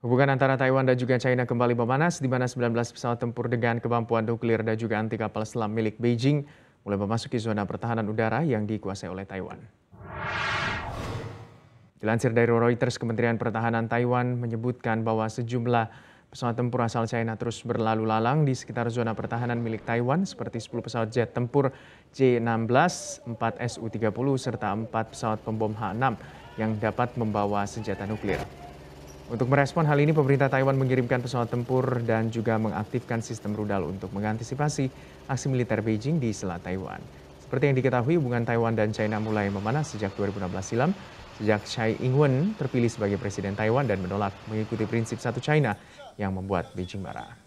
Hubungan antara Taiwan dan juga China kembali memanas di mana 19 pesawat tempur dengan kemampuan nuklir dan juga anti kapal selam milik Beijing mulai memasuki zona pertahanan udara yang dikuasai oleh Taiwan. Dilansir dari Reuters, Kementerian Pertahanan Taiwan menyebutkan bahwa sejumlah pesawat tempur asal China terus berlalu lalang di sekitar zona pertahanan milik Taiwan seperti 10 pesawat jet tempur J-16, 4 Su-30, serta 4 pesawat pembom H-6 yang dapat membawa senjata nuklir. Untuk merespon hal ini, pemerintah Taiwan mengirimkan pesawat tempur dan juga mengaktifkan sistem rudal untuk mengantisipasi aksi militer Beijing di Selat Taiwan. Seperti yang diketahui, hubungan Taiwan dan China mulai memanas sejak 2016 silam, sejak Tsai Ing-wen terpilih sebagai Presiden Taiwan dan menolak mengikuti prinsip satu China yang membuat Beijing marah.